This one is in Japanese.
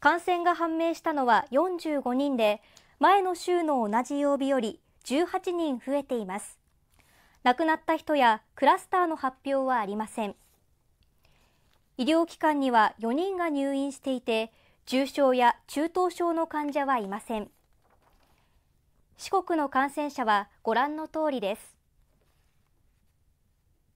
感染が判明したのは45人で前の週の同じ曜日より18人増えています亡くなった人やクラスターの発表はありません医療機関には4人が入院していて重症や中等症の患者はいません四国の感染者はご覧の通りです